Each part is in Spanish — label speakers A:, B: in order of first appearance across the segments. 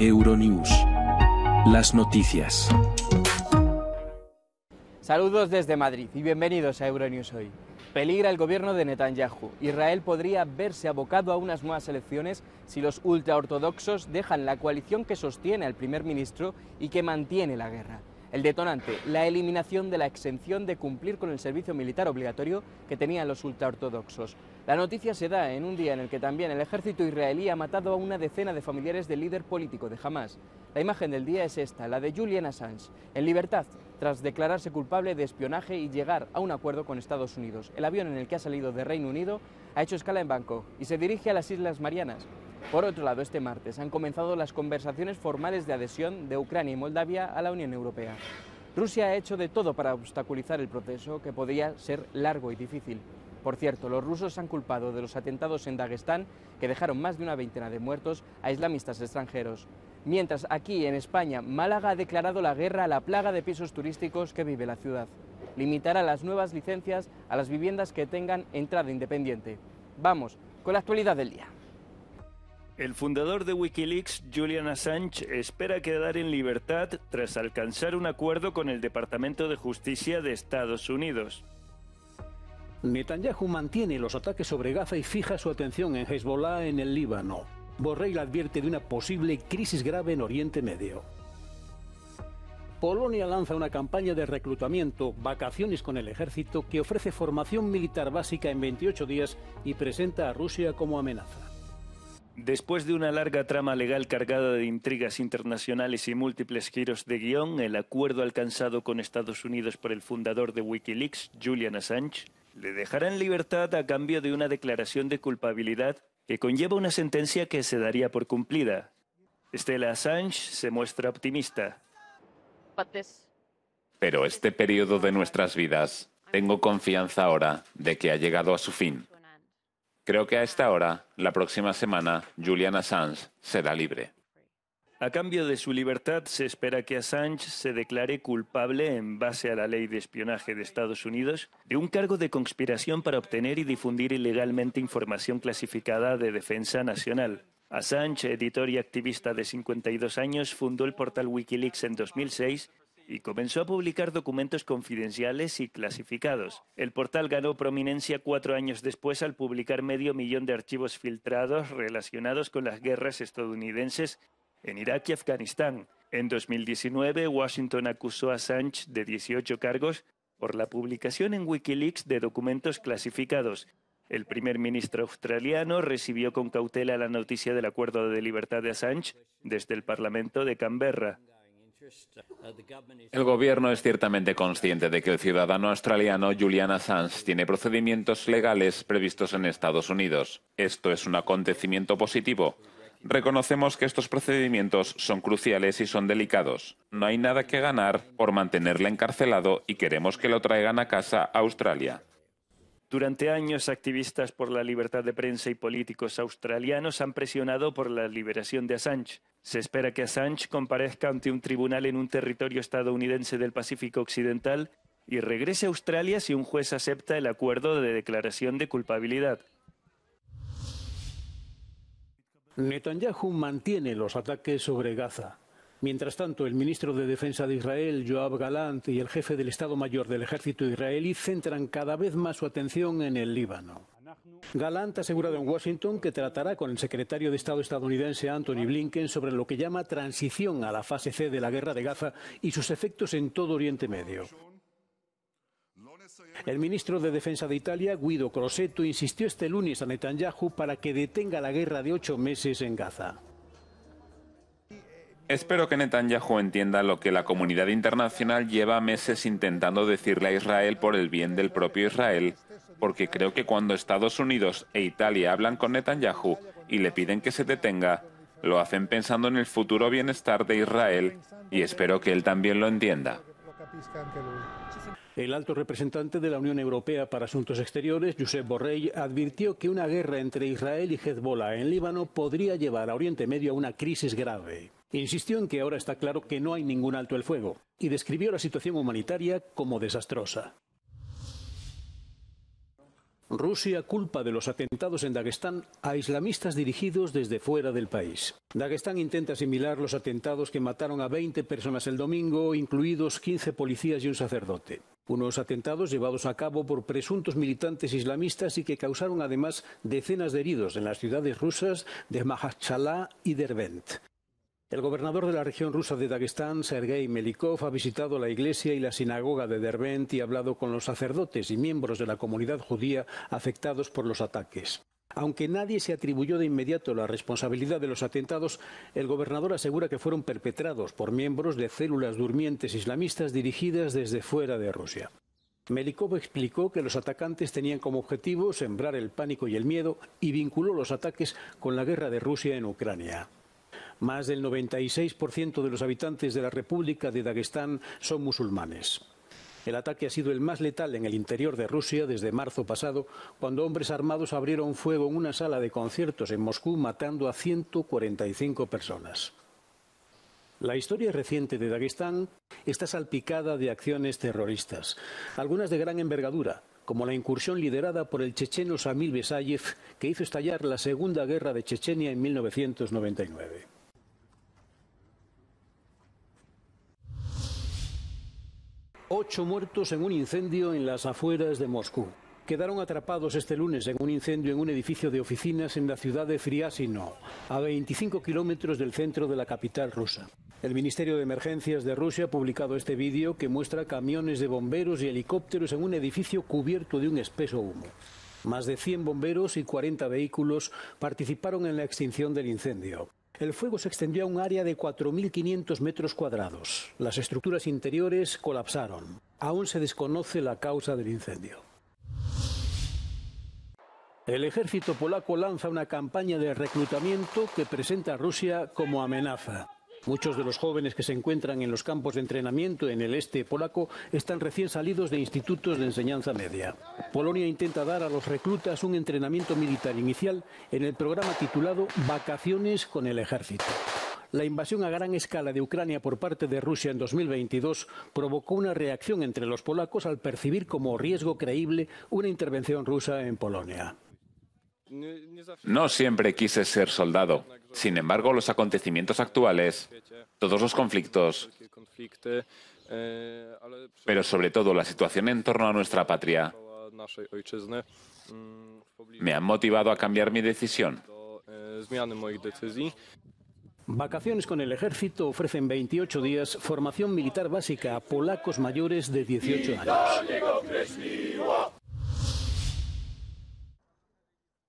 A: Euronews. Las noticias.
B: Saludos desde Madrid y bienvenidos a Euronews hoy. Peligra el gobierno de Netanyahu. Israel podría verse abocado a unas nuevas elecciones si los ultraortodoxos dejan la coalición que sostiene al primer ministro y que mantiene la guerra. El detonante, la eliminación de la exención de cumplir con el servicio militar obligatorio que tenían los ultraortodoxos. La noticia se da en un día en el que también el ejército israelí ha matado a una decena de familiares del líder político de Hamas. La imagen del día es esta, la de Julian Assange, en libertad, tras declararse culpable de espionaje y llegar a un acuerdo con Estados Unidos. El avión en el que ha salido de Reino Unido ha hecho escala en Bangkok y se dirige a las Islas Marianas. Por otro lado, este martes han comenzado las conversaciones formales de adhesión de Ucrania y Moldavia a la Unión Europea. Rusia ha hecho de todo para obstaculizar el proceso, que podría ser largo y difícil. Por cierto, los rusos han culpado de los atentados en Daguestán, que dejaron más de una veintena de muertos, a islamistas extranjeros. Mientras aquí, en España, Málaga ha declarado la guerra a la plaga de pisos turísticos que vive la ciudad. Limitará las nuevas licencias a las viviendas que tengan entrada independiente. Vamos, con la actualidad del día.
C: El fundador de Wikileaks, Julian Assange, espera quedar en libertad tras alcanzar un acuerdo con el Departamento de Justicia de Estados Unidos.
A: Netanyahu mantiene los ataques sobre Gaza y fija su atención en Hezbollah en el Líbano. Borrell advierte de una posible crisis grave en Oriente Medio. Polonia lanza una campaña de reclutamiento, vacaciones con el ejército, que ofrece formación militar básica en 28 días y presenta a Rusia como amenaza.
C: Después de una larga trama legal cargada de intrigas internacionales y múltiples giros de guión, el acuerdo alcanzado con Estados Unidos por el fundador de Wikileaks, Julian Assange, le dejarán libertad a cambio de una declaración de culpabilidad que conlleva una sentencia que se daría por cumplida. Estela Assange se muestra optimista.
D: Pero este periodo de nuestras vidas, tengo confianza ahora de que ha llegado a su fin. Creo que a esta hora, la próxima semana, Julian Assange será libre.
C: A cambio de su libertad, se espera que Assange se declare culpable en base a la ley de espionaje de Estados Unidos de un cargo de conspiración para obtener y difundir ilegalmente información clasificada de defensa nacional. Assange, editor y activista de 52 años, fundó el portal Wikileaks en 2006 y comenzó a publicar documentos confidenciales y clasificados. El portal ganó prominencia cuatro años después al publicar medio millón de archivos filtrados relacionados con las guerras estadounidenses en Irak y Afganistán. En 2019, Washington acusó a Assange de 18 cargos por la publicación en Wikileaks de documentos clasificados. El primer ministro australiano recibió con cautela la noticia del acuerdo de libertad de Assange desde el Parlamento de Canberra.
D: El gobierno es ciertamente consciente de que el ciudadano australiano Julian Assange tiene procedimientos legales previstos en Estados Unidos. Esto es un acontecimiento positivo, Reconocemos que estos procedimientos son cruciales y son delicados. No hay nada que ganar por mantenerla encarcelado y queremos que lo traigan a casa a Australia.
C: Durante años, activistas por la libertad de prensa y políticos australianos han presionado por la liberación de Assange. Se espera que Assange comparezca ante un tribunal en un territorio estadounidense del Pacífico Occidental y regrese a Australia si un juez acepta el acuerdo de declaración de culpabilidad.
A: Netanyahu mantiene los ataques sobre Gaza. Mientras tanto, el ministro de Defensa de Israel, Joab Galant, y el jefe del Estado Mayor del Ejército israelí centran cada vez más su atención en el Líbano. Galant ha asegurado en Washington que tratará con el secretario de Estado estadounidense Anthony Blinken sobre lo que llama transición a la fase C de la guerra de Gaza y sus efectos en todo Oriente Medio. El ministro de Defensa de Italia, Guido Crosetto, insistió este lunes a Netanyahu para que detenga la guerra de ocho meses en Gaza.
D: Espero que Netanyahu entienda lo que la comunidad internacional lleva meses intentando decirle a Israel por el bien del propio Israel, porque creo que cuando Estados Unidos e Italia hablan con Netanyahu y le piden que se detenga, lo hacen pensando en el futuro bienestar de Israel y espero que él también lo entienda.
A: El alto representante de la Unión Europea para Asuntos Exteriores, Josep Borrell, advirtió que una guerra entre Israel y Hezbollah en Líbano podría llevar a Oriente Medio a una crisis grave. Insistió en que ahora está claro que no hay ningún alto el fuego y describió la situación humanitaria como desastrosa. Rusia culpa de los atentados en Dagestán a islamistas dirigidos desde fuera del país. Dagestán intenta asimilar los atentados que mataron a 20 personas el domingo, incluidos 15 policías y un sacerdote. Unos atentados llevados a cabo por presuntos militantes islamistas y que causaron además decenas de heridos en las ciudades rusas de Mahachalá y Derbent. El gobernador de la región rusa de Dagestán, Sergei Melikov, ha visitado la iglesia y la sinagoga de Derbent y ha hablado con los sacerdotes y miembros de la comunidad judía afectados por los ataques. Aunque nadie se atribuyó de inmediato la responsabilidad de los atentados, el gobernador asegura que fueron perpetrados por miembros de células durmientes islamistas dirigidas desde fuera de Rusia. Melikov explicó que los atacantes tenían como objetivo sembrar el pánico y el miedo y vinculó los ataques con la guerra de Rusia en Ucrania. Más del 96% de los habitantes de la República de Dagestán son musulmanes. El ataque ha sido el más letal en el interior de Rusia desde marzo pasado, cuando hombres armados abrieron fuego en una sala de conciertos en Moscú, matando a 145 personas. La historia reciente de Dagestán está salpicada de acciones terroristas, algunas de gran envergadura, como la incursión liderada por el checheno Samil Besayev, que hizo estallar la Segunda Guerra de Chechenia en 1999. Ocho muertos en un incendio en las afueras de Moscú. Quedaron atrapados este lunes en un incendio en un edificio de oficinas en la ciudad de Friasino, a 25 kilómetros del centro de la capital rusa. El Ministerio de Emergencias de Rusia ha publicado este vídeo que muestra camiones de bomberos y helicópteros en un edificio cubierto de un espeso humo. Más de 100 bomberos y 40 vehículos participaron en la extinción del incendio. El fuego se extendió a un área de 4.500 metros cuadrados. Las estructuras interiores colapsaron. Aún se desconoce la causa del incendio. El ejército polaco lanza una campaña de reclutamiento que presenta a Rusia como amenaza. Muchos de los jóvenes que se encuentran en los campos de entrenamiento en el este polaco están recién salidos de institutos de enseñanza media. Polonia intenta dar a los reclutas un entrenamiento militar inicial en el programa titulado Vacaciones con el Ejército. La invasión a gran escala de Ucrania por parte de Rusia en 2022 provocó una reacción entre los polacos al percibir como riesgo creíble una intervención rusa en Polonia.
D: No siempre quise ser soldado. Sin embargo, los acontecimientos actuales, todos los conflictos, pero sobre todo la situación en torno a nuestra patria, me han motivado a cambiar mi decisión.
A: Vacaciones con el ejército ofrecen 28 días, formación militar básica a polacos mayores de 18
D: años.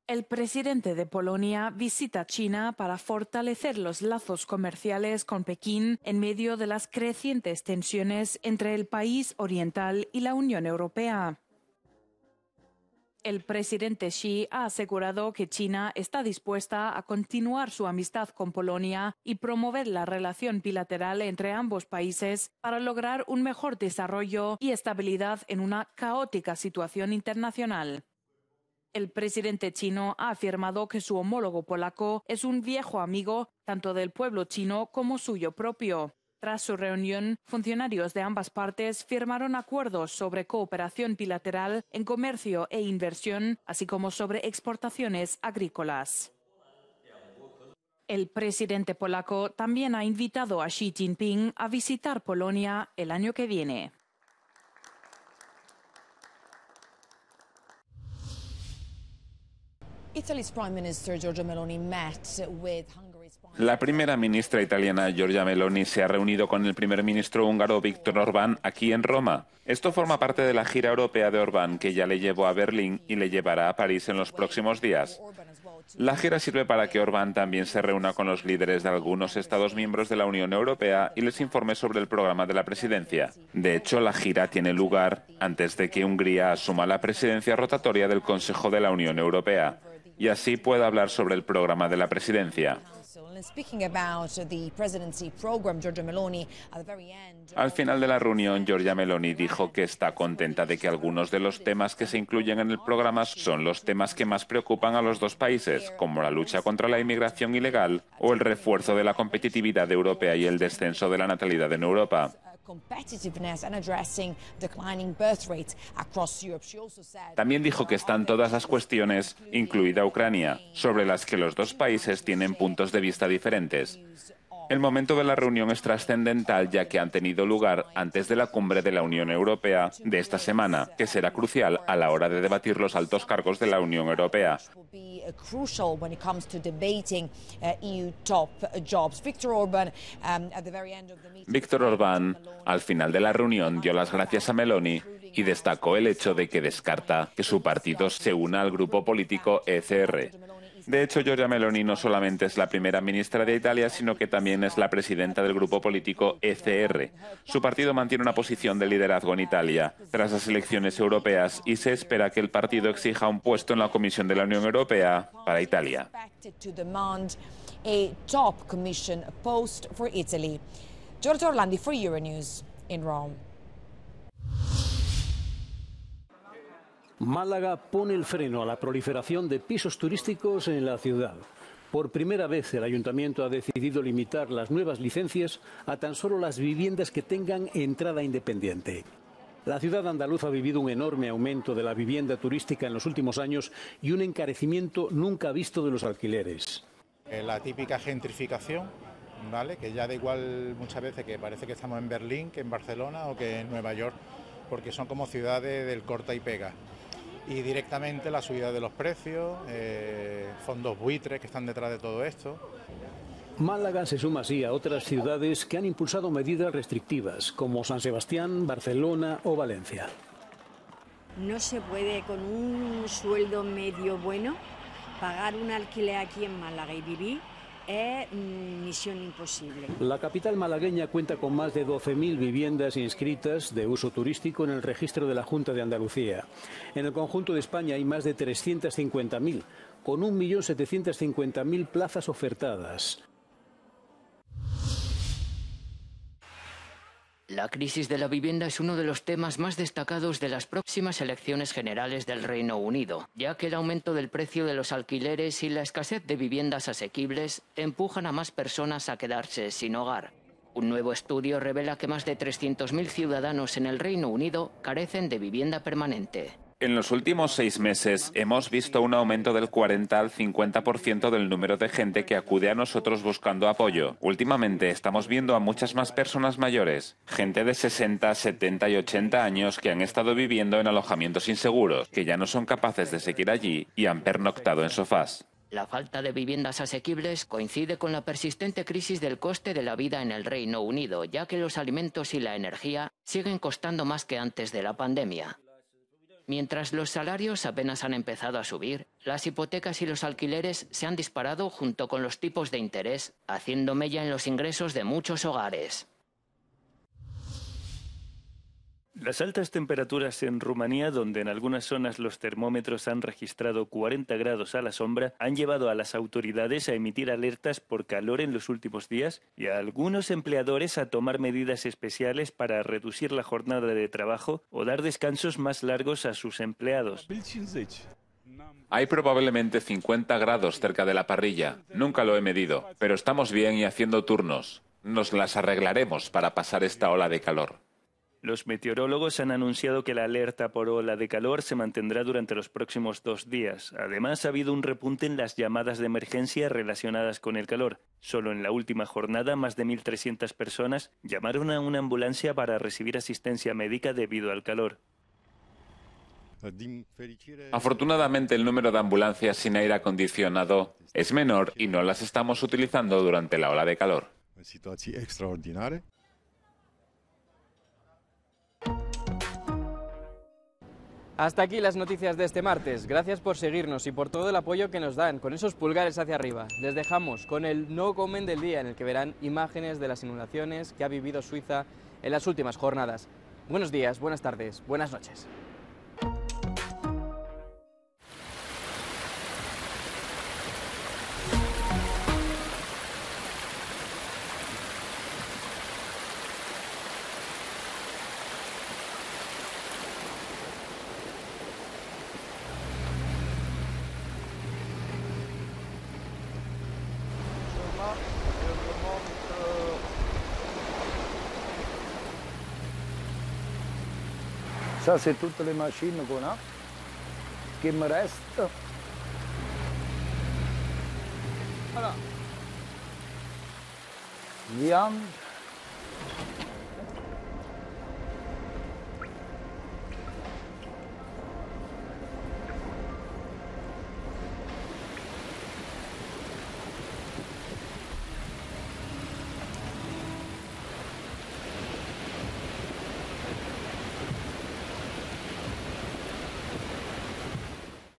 E: El presidente de Polonia visita China para fortalecer los lazos comerciales con Pekín en medio de las crecientes tensiones entre el país oriental y la Unión Europea. El presidente Xi ha asegurado que China está dispuesta a continuar su amistad con Polonia y promover la relación bilateral entre ambos países para lograr un mejor desarrollo y estabilidad en una caótica situación internacional. El presidente chino ha afirmado que su homólogo polaco es un viejo amigo tanto del pueblo chino como suyo propio. Tras su reunión, funcionarios de ambas partes firmaron acuerdos sobre cooperación bilateral en comercio e inversión, así como sobre exportaciones agrícolas. El presidente polaco también ha invitado a Xi Jinping a visitar Polonia el año que viene.
D: La primera ministra italiana Giorgia Meloni se ha reunido con el primer ministro húngaro Víctor Orbán aquí en Roma. Esto forma parte de la gira europea de Orbán que ya le llevó a Berlín y le llevará a París en los próximos días. La gira sirve para que Orbán también se reúna con los líderes de algunos Estados miembros de la Unión Europea y les informe sobre el programa de la presidencia. De hecho, la gira tiene lugar antes de que Hungría asuma la presidencia rotatoria del Consejo de la Unión Europea y así pueda hablar sobre el programa de la presidencia. Al final de la reunión, Giorgia Meloni dijo que está contenta de que algunos de los temas que se incluyen en el programa son los temas que más preocupan a los dos países, como la lucha contra la inmigración ilegal o el refuerzo de la competitividad europea y el descenso de la natalidad en Europa. También dijo que están todas las cuestiones, incluida Ucrania, sobre las que los dos países tienen puntos de vista diferentes. El momento de la reunión es trascendental ya que han tenido lugar antes de la cumbre de la Unión Europea de esta semana, que será crucial a la hora de debatir los altos cargos de la Unión Europea.
E: Eh, eh, e
D: Víctor Orbán, um, al final de la reunión, dio las gracias a Meloni y destacó el hecho de que descarta que su partido se una al grupo político ECR de hecho, Giorgia Meloni no solamente es la primera ministra de Italia, sino que también es la presidenta del grupo político ECR. Su partido mantiene una posición de liderazgo en Italia tras las elecciones europeas y se espera que el partido exija un puesto en la Comisión de la Unión Europea para Italia.
E: Euronews
A: Málaga pone el freno a la proliferación de pisos turísticos en la ciudad. Por primera vez el ayuntamiento ha decidido limitar las nuevas licencias a tan solo las viviendas que tengan entrada independiente. La ciudad andaluza ha vivido un enorme aumento de la vivienda turística en los últimos años y un encarecimiento nunca visto de los alquileres. Eh, la típica gentrificación, ¿vale? que ya da igual muchas veces que parece que estamos en Berlín, que en Barcelona o que en Nueva York, porque son como ciudades del corta y pega y directamente la subida de los precios, eh, fondos buitres que están detrás de todo esto. Málaga se suma así a otras ciudades que han impulsado medidas restrictivas, como San Sebastián, Barcelona o Valencia.
B: No se puede con un sueldo medio bueno pagar un alquiler aquí en Málaga y vivir es eh, mm, misión imposible.
A: La capital malagueña cuenta con más de 12.000 viviendas inscritas de uso turístico en el registro de la Junta de Andalucía. En el conjunto de España hay más de 350.000, con 1.750.000 plazas ofertadas.
E: La crisis de la vivienda es uno de los temas más destacados de las próximas elecciones generales del Reino Unido, ya que el aumento del precio de los alquileres y la escasez de viviendas asequibles empujan a más personas a quedarse sin hogar. Un nuevo estudio revela que más de 300.000 ciudadanos en el Reino Unido carecen de vivienda permanente.
D: En los últimos seis meses hemos visto un aumento del 40 al 50% del número de gente que acude a nosotros buscando apoyo. Últimamente estamos viendo a muchas más personas mayores, gente de 60, 70 y 80 años que han estado viviendo en alojamientos inseguros, que ya no son capaces de seguir allí y han pernoctado en sofás.
E: La falta de viviendas asequibles coincide con la persistente crisis del coste de la vida en el Reino Unido, ya que los alimentos y la energía siguen costando más que antes de la pandemia. Mientras los salarios apenas han empezado a subir, las hipotecas y los alquileres se han disparado junto con los tipos de interés, haciendo mella en los ingresos de muchos hogares.
C: Las altas temperaturas en Rumanía, donde en algunas zonas los termómetros han registrado 40 grados a la sombra, han llevado a las autoridades a emitir alertas por calor en los últimos días y a algunos empleadores a tomar medidas especiales para reducir la jornada de trabajo o dar descansos más largos a sus empleados.
D: Hay probablemente 50 grados cerca de la parrilla. Nunca lo he medido, pero estamos bien y haciendo turnos. Nos las arreglaremos para pasar esta ola de calor.
C: Los meteorólogos han anunciado que la alerta por ola de calor se mantendrá durante los próximos dos días. Además, ha habido un repunte en las llamadas de emergencia relacionadas con el calor. Solo en la última jornada, más de 1.300 personas llamaron a una ambulancia para recibir asistencia médica debido al calor.
D: Afortunadamente el número de ambulancias sin aire acondicionado es menor y no las estamos utilizando durante la ola de calor.
B: Hasta aquí las noticias de este martes. Gracias por seguirnos y por todo el apoyo que nos dan con esos pulgares hacia arriba. Les dejamos con el No Comen del Día, en el que verán imágenes de las inundaciones que ha vivido Suiza en las últimas jornadas. Buenos días, buenas tardes, buenas noches.
C: se tutte le macchine con A che mi resta
E: allora.
A: vianda